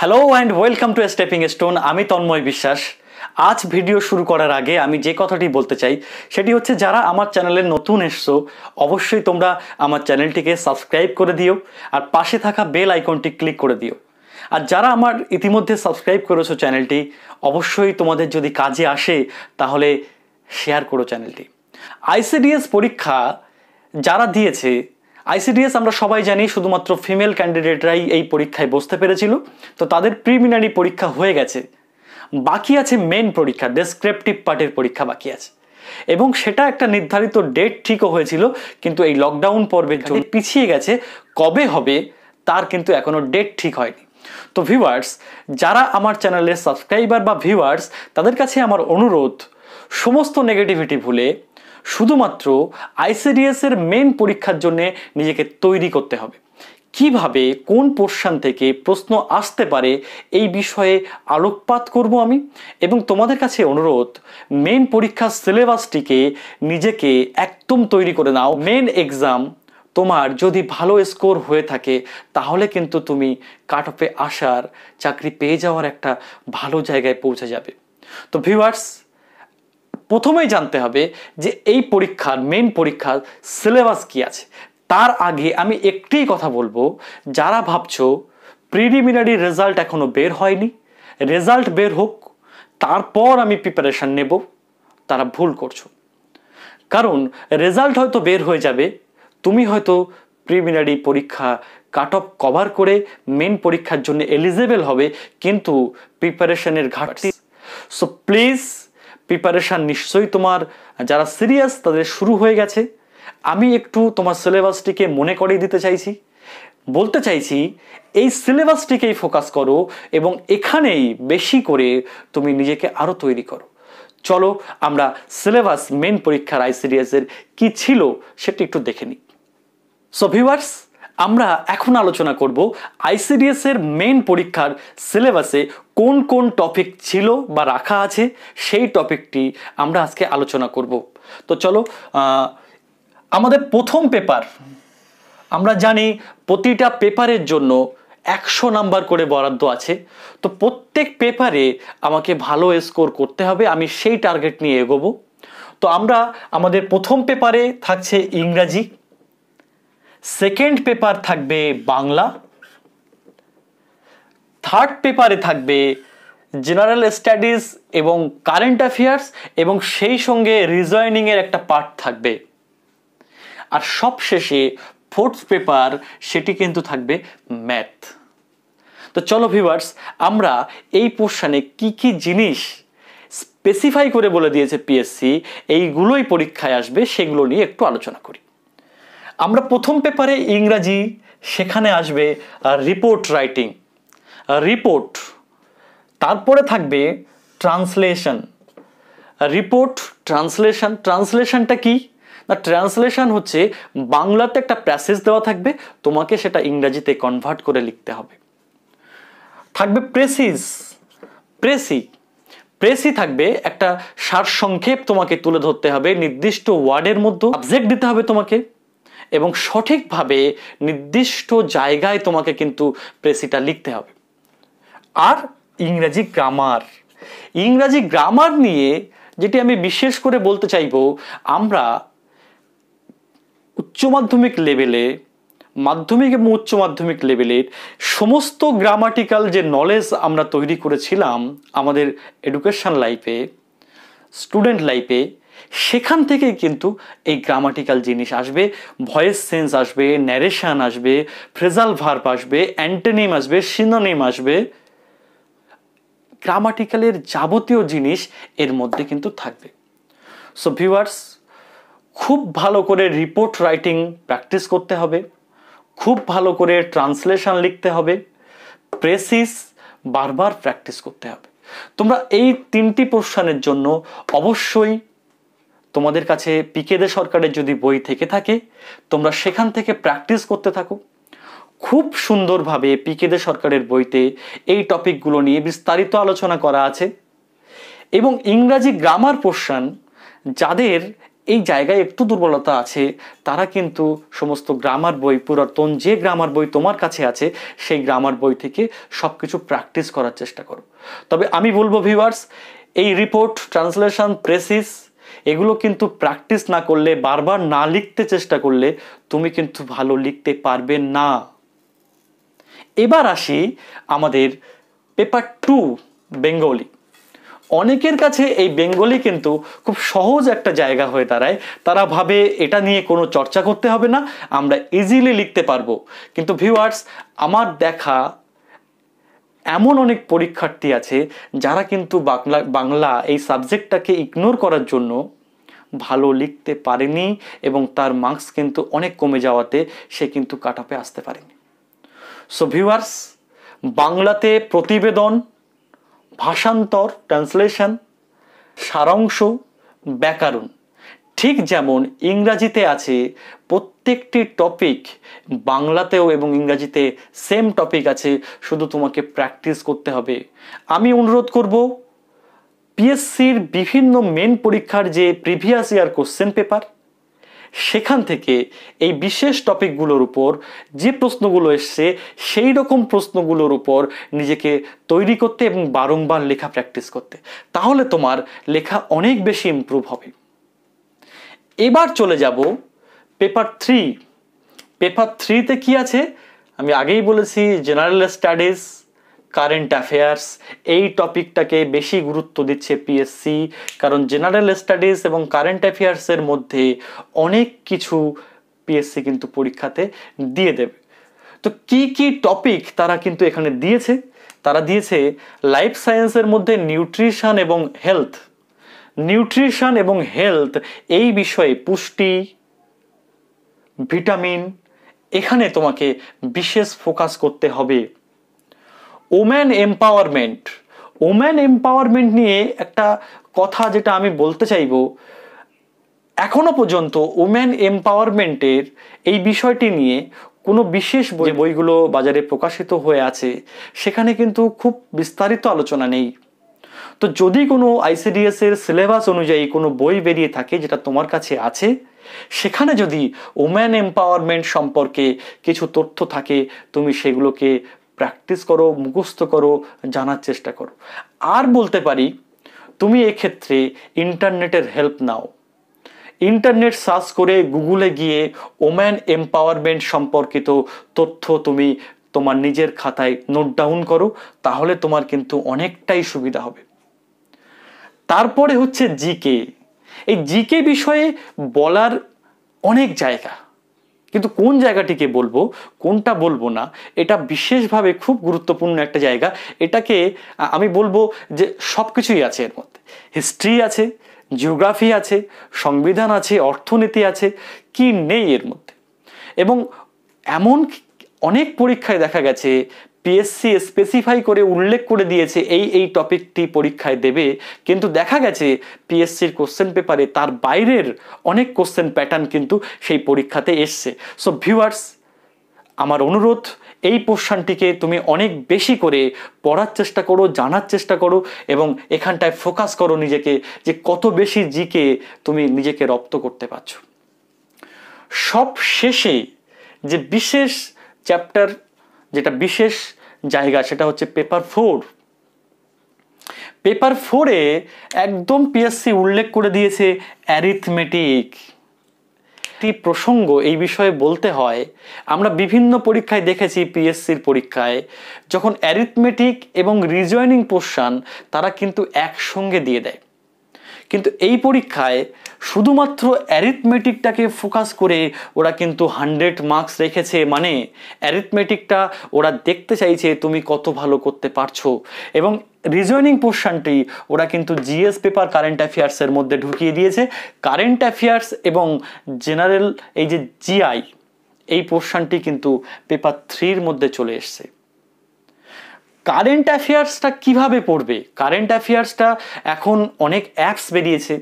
hello and welcome to stepping stone আমি তন্ময় বিশ্বাস আজ ভিডিও শুরু করার আগে আমি যে কথাটি বলতে চাই সেটি হচ্ছে যারা আমার চ্যানেলে নতুন এসছো অবশ্যই তোমরা আমার চ্যানেলটিকে সাবস্ক্রাইব করে দিও আর পাশে থাকা বেল আইকনটি ক্লিক করে দিও আর যারা আমার ইতিমধ্যে সাবস্ক্রাইব করেছো চ্যানেলটি অবশ্যই তোমাদের যদি কাজে আসে তাহলে শেয়ার করো চ্যানেলটি আইসিডিএস পরীক্ষা যারা দিয়েছে আইসিডিএস আমরা সবাই জানি শুধুমাত্র ফিমেল ক্যান্ডিডেটরাই এই পরীক্ষায় বসতে পেরেছিল তো তাদের প্রিমিনারি পরীক্ষা হয়ে গেছে বাকি আছে মেন পরীক্ষা ডেসক্রিপটিভ পার্টের পরীক্ষা বাকি আছে এবং সেটা একটা নির্ধারিত ডেট ঠিকও হয়েছিল কিন্তু এই লকডাউন পর্বের জন্য পিছিয়ে গেছে কবে হবে তার কিন্তু এখনও ডেট ঠিক হয়নি তো ভিউয়ার্স যারা আমার চ্যানেলের সাবস্ক্রাইবার বা ভিউয়ার্স তাদের কাছে আমার অনুরোধ সমস্ত নেগেটিভিটি ভুলে শুধুমাত্র এর মেন পরীক্ষার জন্য নিজেকে তৈরি করতে হবে কিভাবে কোন পোর্শন থেকে প্রশ্ন আসতে পারে এই বিষয়ে আলোকপাত করব আমি এবং তোমাদের কাছে অনুরোধ মেন পরীক্ষার সিলেবাসটিকে নিজেকে একদম তৈরি করে নাও মেন এক্সাম তোমার যদি ভালো স্কোর হয়ে থাকে তাহলে কিন্তু তুমি কাট অফে আসার চাকরি পেয়ে যাওয়ার একটা ভালো জায়গায় পৌঁছে যাবে তো ভিউয়ার্স প্রথমেই জানতে হবে যে এই পরীক্ষার মেন পরীক্ষার সিলেবাস কি আছে তার আগে আমি একটি কথা বলবো যারা ভাবছ প্রিলিমিনারি রেজাল্ট এখনও বের হয়নি রেজাল্ট বের হোক তারপর আমি প্রিপারেশান নেব তারা ভুল করছো কারণ রেজাল্ট হয়তো বের হয়ে যাবে তুমি হয়তো প্রিলিমিনারি পরীক্ষা কাট অফ কভার করে মেন পরীক্ষার জন্য এলিজেবল হবে কিন্তু প্রিপারেশনের ঘাটতি সো প্লিজ প্রিপারেশান নিশ্চয়ই তোমার যারা সিরিয়াস তাদের শুরু হয়ে গেছে আমি একটু তোমার সিলেবাসটিকে মনে করিয়ে দিতে চাইছি বলতে চাইছি এই সিলেবাসটিকেই ফোকাস করো এবং এখানেই বেশি করে তুমি নিজেকে আরও তৈরি করো চলো আমরা সিলেবাস মেন পরীক্ষার আই সিরিয়াসের কী ছিল সেটি একটু দেখে নিই সো ভিউয়ার্স আমরা এখন আলোচনা করব আইসিডিএস এর মেন পরীক্ষার সিলেবাসে কোন কোন টপিক ছিল বা রাখা আছে সেই টপিকটি আমরা আজকে আলোচনা করব তো চলো আমাদের প্রথম পেপার আমরা জানি প্রতিটা পেপারের জন্য একশো নাম্বার করে বরাদ্দ আছে তো প্রত্যেক পেপারে আমাকে ভালো স্কোর করতে হবে আমি সেই টার্গেট নিয়ে এগোবো তো আমরা আমাদের প্রথম পেপারে থাকছে ইংরাজি সেকেন্ড পেপার থাকবে বাংলা থার্ড পেপারে থাকবে জেনারেল স্টাডিজ এবং কারেন্ট অ্যাফেয়ার্স এবং সেই সঙ্গে রিজয়নিংয়ের একটা পার্ট থাকবে আর সবশেষে ফোর্থ পেপার সেটি কিন্তু থাকবে ম্যাথ তো চলো ভিভার্স আমরা এই পোর্শানে কি কি জিনিস স্পেসিফাই করে বলে দিয়েছে পিএসসি এইগুলোই পরীক্ষায় আসবে সেগুলো নিয়ে একটু আলোচনা করি আমরা প্রথম পেপারে ইংরাজি সেখানে আসবে রিপোর্ট রাইটিং রিপোর্ট তারপরে থাকবে ট্রান্সলেশন রিপোর্ট ট্রান্সলেশন ট্রান্সলেশনটা কি না ট্রান্সলেশন হচ্ছে বাংলাতে একটা প্যাসেজ দেওয়া থাকবে তোমাকে সেটা ইংরাজিতে কনভার্ট করে লিখতে হবে থাকবে প্রেসিস প্রেসি প্রেসি থাকবে একটা সারসংক্ষেপ তোমাকে তুলে ধরতে হবে নির্দিষ্ট ওয়ার্ডের মধ্যে অবজেক্ট দিতে হবে তোমাকে এবং সঠিকভাবে নির্দিষ্ট জায়গায় তোমাকে কিন্তু প্রেসিটা লিখতে হবে আর ইংরাজি গ্রামার ইংরাজি গ্রামার নিয়ে যেটি আমি বিশেষ করে বলতে চাইব আমরা উচ্চ মাধ্যমিক লেভেলে মাধ্যমিক এবং উচ্চ মাধ্যমিক লেভেলের সমস্ত গ্রামাটিক্যাল যে নলেজ আমরা তৈরি করেছিলাম আমাদের এডুকেশন লাইফে স্টুডেন্ট লাইফে সেখান থেকেই কিন্তু এই গ্রামাটিক্যাল জিনিস আসবে ভয়েস সেন্স আসবে ন্যারেশান আসবে ফ্রেজাল ভার্ব আসবে অ্যান্টোনিম আসবে সিনোনিম আসবে গ্রামাটিক্যালের যাবতীয় জিনিস এর মধ্যে কিন্তু থাকবে সো ভিউয়ার্স খুব ভালো করে রিপোর্ট রাইটিং প্র্যাকটিস করতে হবে খুব ভালো করে ট্রান্সলেশন লিখতে হবে প্রেসিস বারবার প্র্যাকটিস করতে হবে তোমরা এই তিনটি পোর্শনের জন্য অবশ্যই তোমাদের কাছে পিকেদের সরকারের যদি বই থেকে থাকে তোমরা সেখান থেকে প্র্যাকটিস করতে থাকো খুব সুন্দরভাবে পিকেদের সরকারের বইতে এই টপিকগুলো নিয়ে বিস্তারিত আলোচনা করা আছে এবং ইংরাজি গ্রামার পোর্শন যাদের এই জায়গায় একটু দুর্বলতা আছে তারা কিন্তু সমস্ত গ্রামার বই পুরাতন যে গ্রামার বই তোমার কাছে আছে সেই গ্রামার বই থেকে সব কিছু প্র্যাকটিস করার চেষ্টা করো তবে আমি বলবো ভিউয়ার্স এই রিপোর্ট ট্রান্সলেশন প্রেসিস এগুলো কিন্তু প্র্যাকটিস না করলে বারবার না লিখতে চেষ্টা করলে তুমি কিন্তু ভালো লিখতে পারবে না এবার আসি আমাদের পেপার টু বেঙ্গলি অনেকের কাছে এই বেঙ্গলি কিন্তু খুব সহজ একটা জায়গা হয়ে দাঁড়ায় তারা ভাবে এটা নিয়ে কোনো চর্চা করতে হবে না আমরা ইজিলি লিখতে পারবো কিন্তু ভিউয়ার্স আমার দেখা এমন অনেক পরীক্ষার্থী আছে যারা কিন্তু বাংলা বাংলা এই সাবজেক্টটাকে ইগনোর করার জন্য ভালো লিখতে পারেনি এবং তার মার্কস কিন্তু অনেক কমে যাওয়াতে সে কিন্তু কাট আসতে পারেনি সো ভিউয়ার্স বাংলাতে প্রতিবেদন ভাষান্তর ট্রান্সলেশন সারাংশ ব্যাকরণ ঠিক যেমন ইংরাজিতে আছে প্রত্যেকটি টপিক বাংলাতেও এবং ইংরাজিতে সেম টপিক আছে শুধু তোমাকে প্র্যাকটিস করতে হবে আমি অনুরোধ করব পিএসসির বিভিন্ন মেন পরীক্ষার যে প্রিভিয়াস ইয়ার কোশ্চেন পেপার সেখান থেকে এই বিশেষ টপিকগুলোর উপর যে প্রশ্নগুলো এসছে সেই রকম প্রশ্নগুলোর উপর নিজেকে তৈরি করতে এবং বারংবার লেখা প্র্যাকটিস করতে তাহলে তোমার লেখা অনেক বেশি ইম্প্রুভ হবে এবার চলে যাব পেপার থ্রি পেপার থ্রিতে কি আছে আমি আগেই বলেছি জেনারেল স্টাডিজ কারেন্ট অ্যাফেয়ার্স এই টপিকটাকে বেশি গুরুত্ব দিচ্ছে পিএসসি কারণ জেনারেল স্টাডিজ এবং কারেন্ট অ্যাফেয়ার্সের মধ্যে অনেক কিছু পিএসসি কিন্তু পরীক্ষাতে দিয়ে দেবে তো কি কি টপিক তারা কিন্তু এখানে দিয়েছে তারা দিয়েছে লাইফ সায়েন্সের মধ্যে নিউট্রিশন এবং হেলথ নিউট্রিশন এবং হেলথ এই বিষয়ে পুষ্টি ভিটামিন এখানে তোমাকে বিশেষ ফোকাস করতে হবে ওম্যান এম্পাওয়ারমেন্ট ওম্যান এম্পাওয়ারমেন্ট নিয়ে একটা কথা যেটা আমি বলতে চাইব এখনো পর্যন্ত ওম্যান এম্পাওয়ারমেন্টের এই বিষয়টি নিয়ে কোনো বিশেষ বই বইগুলো বাজারে প্রকাশিত হয়ে আছে সেখানে কিন্তু খুব বিস্তারিত আলোচনা নেই তো যদি কোনো আইসিডিএস এর সিলেবাস অনুযায়ী কোনো বই বেরিয়ে থাকে যেটা তোমার কাছে আছে সেখানে যদি ওম্যান এম্পাওয়ারমেন্ট সম্পর্কে কিছু তথ্য থাকে তুমি সেগুলোকে প্র্যাকটিস করো মুখস্থ করো জানার চেষ্টা করো আর বলতে পারি তুমি এক্ষেত্রে ইন্টারনেটের হেল্প নাও ইন্টারনেট সার্চ করে গুগলে গিয়ে ওম্যান এম্পাওয়ারমেন্ট সম্পর্কিত তথ্য তুমি তোমার নিজের খাতায় নোট ডাউন করো তাহলে তোমার কিন্তু অনেকটাই সুবিধা হবে তারপরে হচ্ছে জিকে এই জিকে বিষয়ে বলার অনেক জায়গা কিন্তু কোন জায়গাটিকে বলবো কোনটা বলবো না এটা বিশেষভাবে খুব গুরুত্বপূর্ণ একটা জায়গা এটাকে আমি বলবো যে সব কিছুই আছে এর মধ্যে হিস্ট্রি আছে জিওগ্রাফি আছে সংবিধান আছে অর্থনীতি আছে কি নেই এর মধ্যে এবং এমন অনেক পরীক্ষায় দেখা গেছে পিএসসি স্পেসিফাই করে উল্লেখ করে দিয়েছে এই এই টপিকটি পরীক্ষায় দেবে কিন্তু দেখা গেছে পিএসসির কোশ্চেন পেপারে তার বাইরের অনেক কোশ্চেন প্যাটার্ন কিন্তু সেই পরীক্ষাতে এসছে সো ভিউয়ার্স আমার অনুরোধ এই পোশানটিকে তুমি অনেক বেশি করে পড়ার চেষ্টা করো জানার চেষ্টা করো এবং এখানটায় ফোকাস করো নিজেকে যে কত বেশি জিকে তুমি নিজেকে রপ্ত করতে পারছো সব শেষে যে বিশেষ চ্যাপ্টার যেটা বিশেষ জায়গা সেটা হচ্ছে পেপার ফোর পেপার ফোরে একদম পিএসসি উল্লেখ করে দিয়েছে অ্যারিথমেটিক একটি প্রসঙ্গ এই বিষয়ে বলতে হয় আমরা বিভিন্ন পরীক্ষায় দেখেছি পিএসসির পরীক্ষায় যখন অ্যারিথমেটিক এবং রিজয়নিং পোশান তারা কিন্তু একসঙ্গে দিয়ে দেয় কিন্তু এই পরীক্ষায় শুধুমাত্র অ্যারিথমেটিকটাকে ফোকাস করে ওরা কিন্তু হান্ড্রেড মার্কস রেখেছে মানে অ্যারিথমেটিকটা ওরা দেখতে চাইছে তুমি কত ভালো করতে পারছো এবং রিজনিং পোর্শনটি ওরা কিন্তু জিএস পেপার কারেন্ট অ্যাফেয়ার্সের মধ্যে ঢুকিয়ে দিয়েছে কারেন্ট অ্যাফেয়ার্স এবং জেনারেল এই যে জিআই এই পোর্শনটি কিন্তু পেপার থ্রির মধ্যে চলে এসছে কারেন্ট অ্যাফেয়ার্সটা কিভাবে পড়বে কারেন্ট অ্যাফেয়ার্সটা এখন অনেক অ্যাপস বেরিয়েছে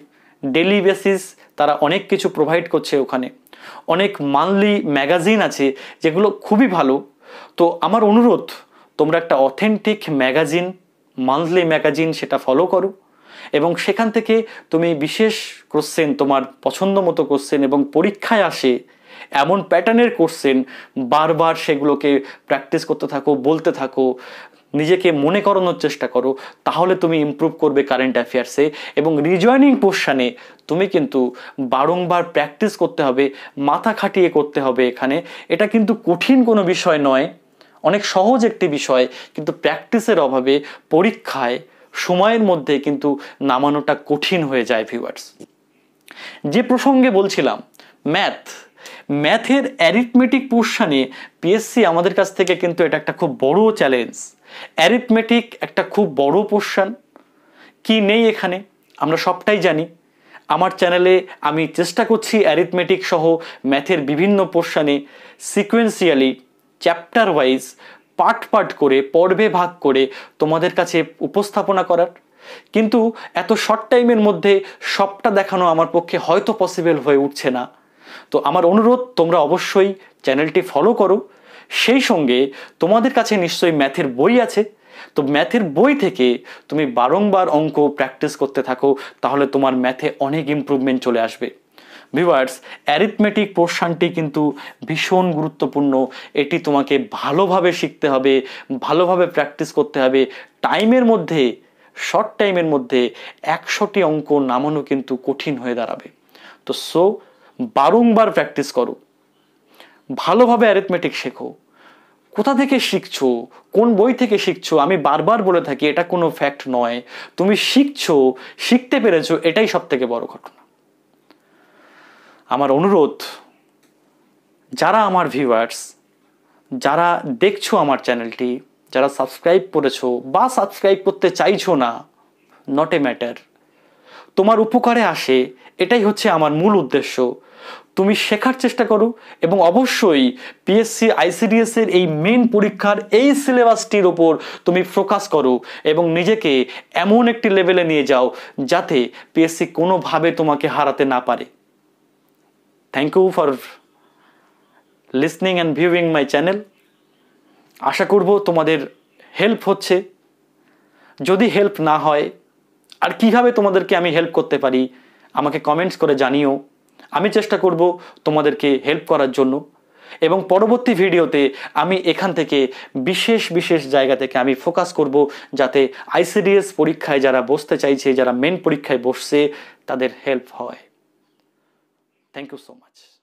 ডেলি বেসিস তারা অনেক কিছু প্রোভাইড করছে ওখানে অনেক মান্থলি ম্যাগাজিন আছে যেগুলো খুবই ভালো তো আমার অনুরোধ তোমরা একটা অথেন্টিক ম্যাগাজিন মান্থলি ম্যাগাজিন সেটা ফলো করো এবং সেখান থেকে তুমি বিশেষ কোশ্চেন তোমার পছন্দ মতো কোশ্চেন এবং পরীক্ষায় আসে এমন প্যাটার্নের কোশ্চেন বারবার সেগুলোকে প্র্যাকটিস করতে থাকো বলতে থাকো নিজেকে মনে করানোর চেষ্টা করো তাহলে তুমি ইম্প্রুভ করবে কারেন্ট অ্যাফেয়ার্সে এবং রিজয়নিং পোর্শানে তুমি কিন্তু বারংবার প্র্যাকটিস করতে হবে মাথা খাটিয়ে করতে হবে এখানে এটা কিন্তু কঠিন কোনো বিষয় নয় অনেক সহজ একটি বিষয় কিন্তু প্র্যাকটিসের অভাবে পরীক্ষায় সময়ের মধ্যে কিন্তু নামানোটা কঠিন হয়ে যায় ভিউয়ার্স যে প্রসঙ্গে বলছিলাম ম্যাথ ম্যাথের অ্যারিথমেটিক পোর্শানে পিএসসি আমাদের কাছ থেকে কিন্তু এটা একটা খুব বড় চ্যালেঞ্জ অ্যারিথমেটিক একটা খুব বড় পোর্শান কি নেই এখানে আমরা সবটাই জানি আমার চ্যানেলে আমি চেষ্টা করছি অ্যারিথমেটিক সহ ম্যাথের বিভিন্ন পোর্শানে sequentially chapter wise part part করে পর্বে ভাগ করে তোমাদের কাছে উপস্থাপনা করার কিন্তু এত শর্ট টাইমের মধ্যে সবটা দেখানো আমার পক্ষে হয়তো পসিবল হয়ে উঠছে না তো আমার অনুরোধ তোমরা অবশ্যই চ্যানেলটি ফলো করো সেই সঙ্গে তোমাদের কাছে নিশ্চয়ই ম্যাথের বই আছে তো ম্যাথের বই থেকে তুমি বারংবার অঙ্ক প্র্যাকটিস করতে থাকো তাহলে তোমার ম্যাথে অনেক ইম্প্রুভমেন্ট চলে আসবে ভিভার্স অ্যারিথমেটিক পোর্শনটি কিন্তু ভীষণ গুরুত্বপূর্ণ এটি তোমাকে ভালোভাবে শিখতে হবে ভালোভাবে প্র্যাকটিস করতে হবে টাইমের মধ্যে শর্ট টাইমের মধ্যে একশোটি অঙ্ক নামানো কিন্তু কঠিন হয়ে দাঁড়াবে তো সো বারংবার প্র্যাকটিস করো ভালোভাবে অ্যারিথমেটিক শেখো কোথা থেকে শিখছো কোন বই থেকে শিখছো আমি বারবার বলে থাকি এটা কোনো ফ্যাক্ট নয় তুমি শিখছো শিখতে পেরেছো এটাই সব থেকে বড় ঘটনা আমার অনুরোধ যারা আমার ভিউয়ার্স যারা দেখছো আমার চ্যানেলটি যারা সাবস্ক্রাইব করেছো বা সাবস্ক্রাইব করতে চাইছো না নট এ ম্যাটার তোমার উপকারে আসে এটাই হচ্ছে আমার মূল উদ্দেশ্য তুমি শেখার চেষ্টা করো এবং অবশ্যই পিএসসি এর এই মেন পরীক্ষার এই সিলেবাসটির ওপর তুমি ফোকাস করো এবং নিজেকে এমন একটি লেভেলে নিয়ে যাও যাতে পিএসসি কোনোভাবে তোমাকে হারাতে না পারে thank you for listening and viewing my channel আশা করব তোমাদের হেল্প হচ্ছে যদি হেল্প না হয় আর কিভাবে তোমাদেরকে আমি হেল্প করতে পারি আমাকে কমেন্টস করে জানিও আমি চেষ্টা করব তোমাদেরকে হেল্প করার জন্য এবং পরবর্তী ভিডিওতে আমি এখান থেকে বিশেষ বিশেষ জায়গা থেকে আমি ফোকাস করব যাতে আইসিডিএস পরীক্ষায় যারা বসতে চাইছে যারা মেন পরীক্ষায় বসছে তাদের হেল্প হয় থ্যাংক ইউ সো মাচ